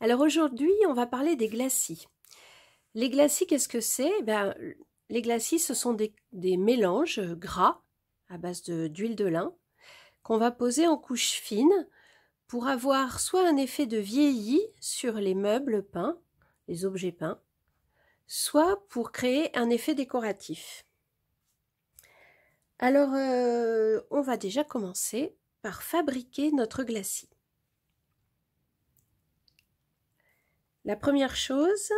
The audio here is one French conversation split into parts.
Alors aujourd'hui, on va parler des glacis. Les glacis, qu'est-ce que c'est ben, Les glacis, ce sont des, mélanges gras à base d'huile de, lin qu'on va poser en couches fines pour avoir soit un effet de vieilli sur les meubles peints, les objets peints, soit pour créer un effet décoratif. Alors, euh, on va déjà commencer par fabriquer notre glacis. La première chose,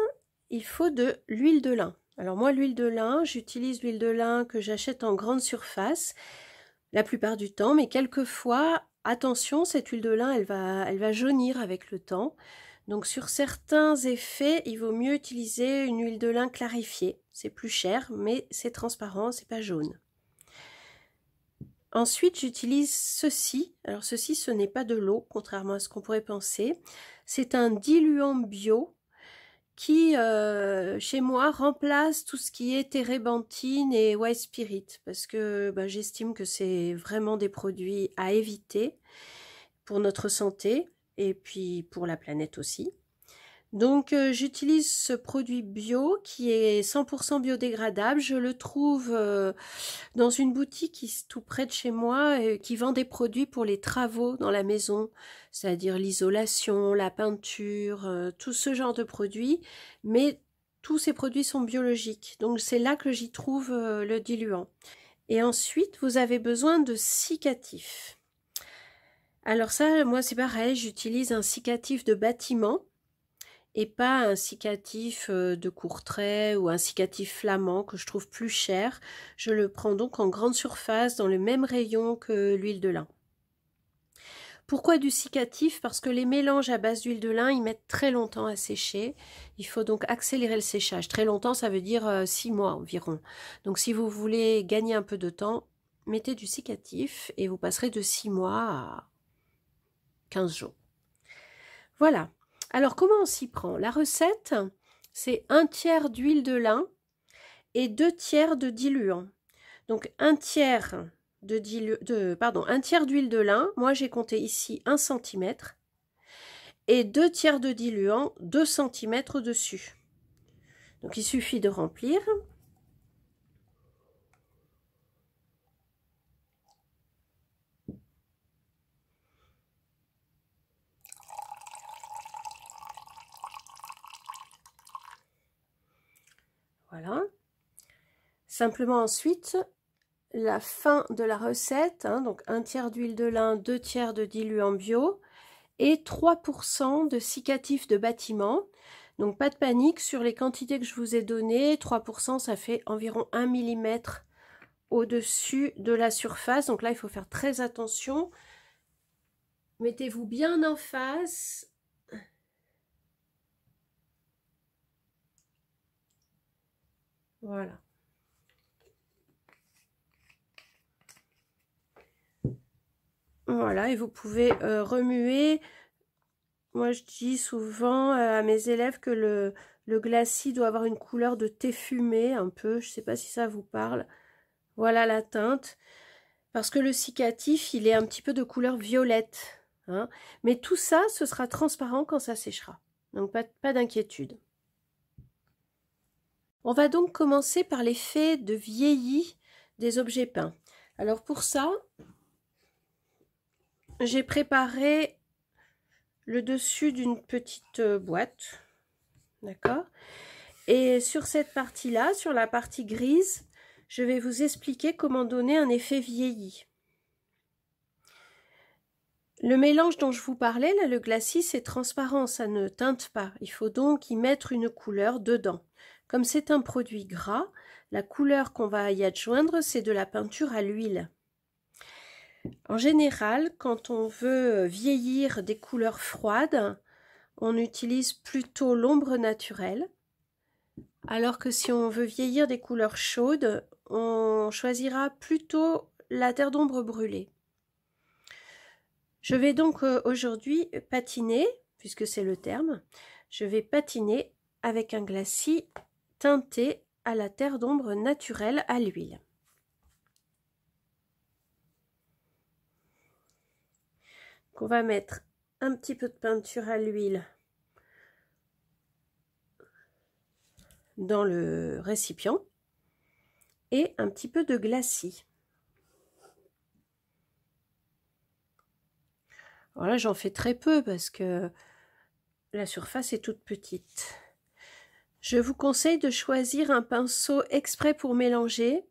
il faut de l'huile de lin. Alors moi, l'huile de lin, j'utilise l'huile de lin que j'achète en grande surface la plupart du temps, mais quelquefois, attention, cette huile de lin, elle va, elle va jaunir avec le temps. Donc sur certains effets, il vaut mieux utiliser une huile de lin clarifiée. C'est plus cher, mais c'est transparent, c'est pas jaune. Ensuite, j'utilise ceci. Alors ceci, ce n'est pas de l'eau, contrairement à ce qu'on pourrait penser. C'est un diluant bio qui, euh, chez moi, remplace tout ce qui est térébenthine et white spirit, parce que ben, j'estime que c'est vraiment des produits à éviter pour notre santé et puis pour la planète aussi. Donc euh, j'utilise ce produit bio qui est 100% biodégradable. Je le trouve euh, dans une boutique est tout près de chez moi euh, qui vend des produits pour les travaux dans la maison, c'est-à-dire l'isolation, la peinture, tout ce genre de produits. Mais tous ces produits sont biologiques. Donc c'est là que j'y trouve le diluant. Et ensuite, vous avez besoin de cicatifs. Alors ça, moi c'est pareil, j'utilise un cicatif de bâtiment et pas un cicatif euh, de court trait ou un cicatif flamand que je trouve plus cher. Je le prends donc en grande surface dans le même rayon que l'huile de lin. Pourquoi du cicatif Parce que les mélanges à base d'huile de lin, ils mettent très longtemps à sécher. Il faut donc accélérer le séchage. Très longtemps, ça veut dire 6 euh, mois environ. Donc si vous voulez gagner un peu de temps, mettez du cicatif et vous passerez de 6 mois à 15 jours. Voilà. Alors, comment on s'y prend La recette, c'est un tiers d'huile de lin et deux tiers de diluant. Donc, un tiers d'huile de lin. Moi, j'ai compté ici 1 cm et deux tiers de diluant, 2 cm dessus. Donc, il suffit de remplir Voilà. Simplement ensuite, la fin de la recette, hein, donc un tiers d'huile de lin, deux tiers de diluant bio et 3% de cicatif de bâtiment. Donc pas de panique sur les quantités que je vous ai données. 3% ça fait environ 1 mm au-dessus de la surface. Donc là il faut faire très attention. Mettez-vous bien en face Voilà. Voilà, et vous pouvez euh, remuer. Moi, je dis souvent euh, à mes élèves que le, glacis doit avoir une couleur de thé fumé, un peu. Je ne sais pas si ça vous parle. Voilà la teinte. Parce que le cicatif, il est un petit peu de couleur violette. Hein. Mais tout ça, ce sera transparent quand ça séchera. Donc, pas d'inquiétude. On va donc commencer par l'effet de vieilli des objets peints. Alors pour ça, j'ai préparé le dessus d'une petite euh, boîte. D'accord Et sur cette partie-là, sur la partie grise, je vais vous expliquer comment donner un effet vieilli. Le mélange dont je vous parlais, là, le glacis, c'est transparent, ça ne teinte pas. Il faut donc y mettre une couleur dedans. Comme c'est un produit gras, la couleur qu'on va y adjoindre, c'est de la peinture à l'huile. En général, quand on veut euh, vieillir des couleurs froides, on utilise plutôt l'ombre naturelle, alors que si on veut vieillir des couleurs chaudes, on choisira plutôt la terre d'ombre brûlée. Je vais donc euh, aujourd'hui patiner, puisque c'est le terme, je vais patiner avec un glacis teinté à la terre d'ombre naturelle à l'huile. on va mettre un petit peu de peinture à l'huile dans le récipient et un petit peu de glacis. voilà j'en fais très peu parce que la surface est toute petite. Je vous conseille de choisir un pinceau exprès pour mélanger,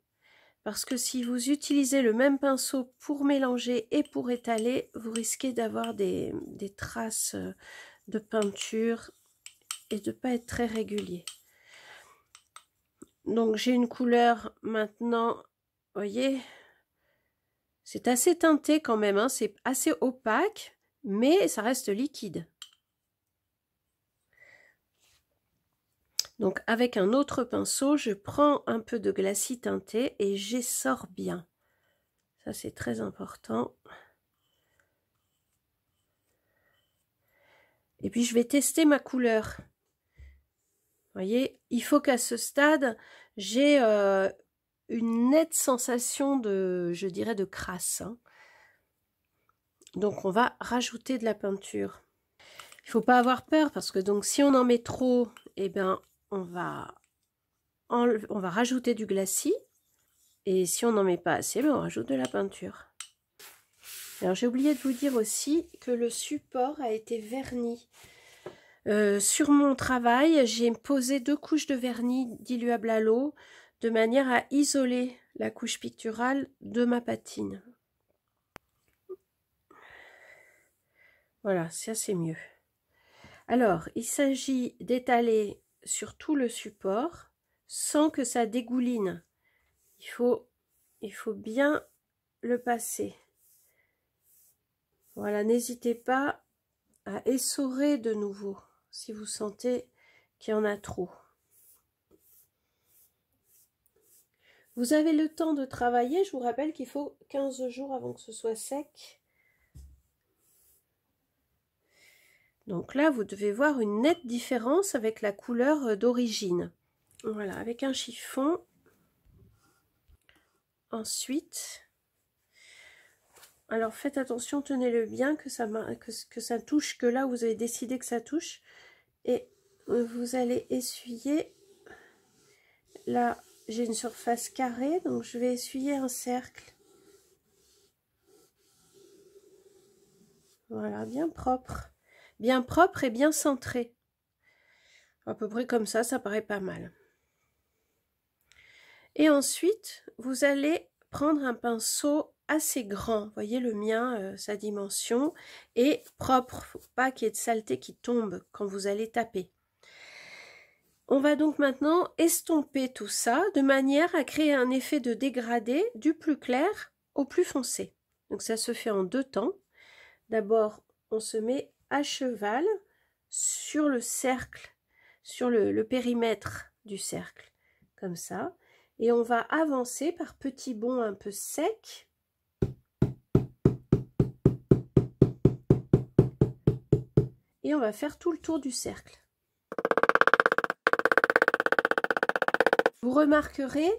parce que si vous utilisez le même pinceau pour mélanger et pour étaler, vous risquez d'avoir des, traces euh, de peinture et de ne pas être très régulier. Donc j'ai une couleur maintenant, voyez, c'est assez teinté quand même, hein, c'est assez opaque, mais ça reste liquide. Donc avec un autre pinceau, je prends un peu de glacis teinté et j'essore bien. Ça c'est très important. Et puis je vais tester ma couleur. Vous voyez, il faut qu'à ce stade, j'ai euh, une nette sensation de, je dirais, de crasse. Hein. Donc on va rajouter de la peinture. Il faut pas avoir peur parce que donc si on en met trop, eh ben on va, on va rajouter du glacis. Et si on n'en met pas assez, ben, on rajoute de la peinture. Alors j'ai oublié de vous dire aussi que le support a été verni. Euh, sur mon travail, j'ai posé deux couches de vernis diluables à l'eau de manière à isoler la couche picturale de ma patine. Voilà, ça c'est mieux. Alors, il s'agit d'étaler sur tout le support sans que ça dégouline. Il faut, il faut bien le passer. Voilà, n'hésitez pas à essorer de nouveau si vous sentez qu'il y en a trop. Vous avez le temps de travailler. Je vous rappelle qu'il faut 15 jours avant que ce soit sec. Donc là, vous devez voir une nette différence avec la couleur euh, d'origine. Voilà, avec un chiffon. Ensuite, alors faites attention, tenez-le bien, que ça, ça touche que là, vous avez décidé que ça touche. Et euh, vous allez essuyer, là, j'ai une surface carrée, donc je vais essuyer un cercle. Voilà, bien propre bien propre et bien centré. À peu près comme ça, ça paraît pas mal. Et ensuite, vous allez prendre un pinceau assez grand, voyez le mien, euh, sa dimension, est propre, pas qu'il y ait de saleté qui tombe quand vous allez taper. On va donc maintenant estomper tout ça de manière à créer un effet de dégradé du plus clair au plus foncé. Donc ça se fait en deux temps. D'abord, on se met à cheval sur le cercle, sur le, le périmètre du cercle, comme ça. Et on va avancer par petits bonds un peu secs et on va faire tout le tour du cercle. Vous remarquerez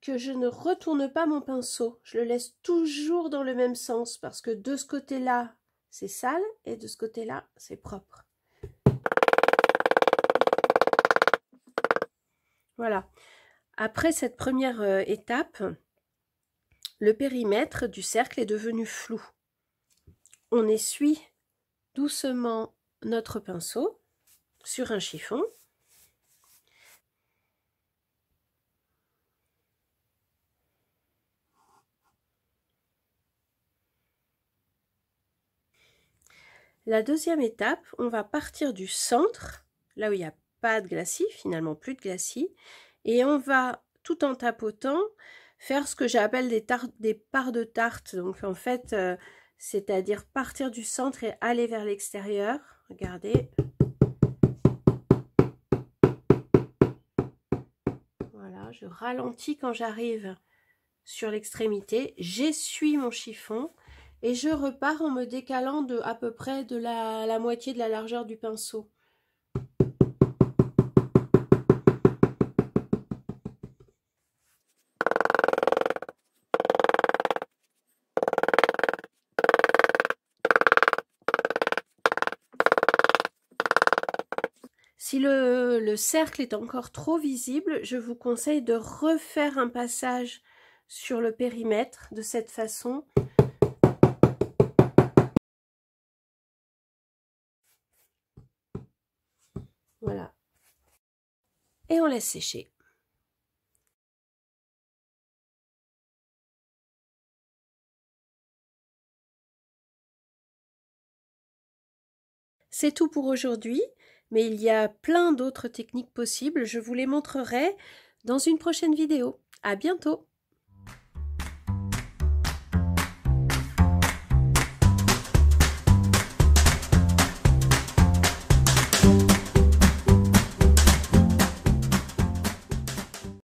que je ne retourne pas mon pinceau, je le laisse toujours dans le même sens parce que de ce côté-là, c'est sale et de ce côté-là, c'est propre. Voilà. Après cette première euh, étape, le périmètre du cercle est devenu flou. On essuie doucement notre pinceau sur un chiffon La deuxième étape, on va partir du centre, là où il n'y a pas de glacis, finalement plus de glacis, et on va, tout en tapotant, faire ce que j'appelle des, parts de tarte. Donc en fait, euh, c'est-à-dire partir du centre et aller vers l'extérieur. Regardez. Voilà, je ralentis quand j'arrive sur l'extrémité. J'essuie mon chiffon et je repars en me décalant de à peu près de la, moitié de la largeur du pinceau. Si le, cercle est encore trop visible, je vous conseille de refaire un passage sur le périmètre de cette façon. Voilà. Et on laisse sécher. C'est tout pour aujourd'hui, mais il y a plein d'autres techniques possibles. Je vous les montrerai dans une prochaine vidéo. À bientôt!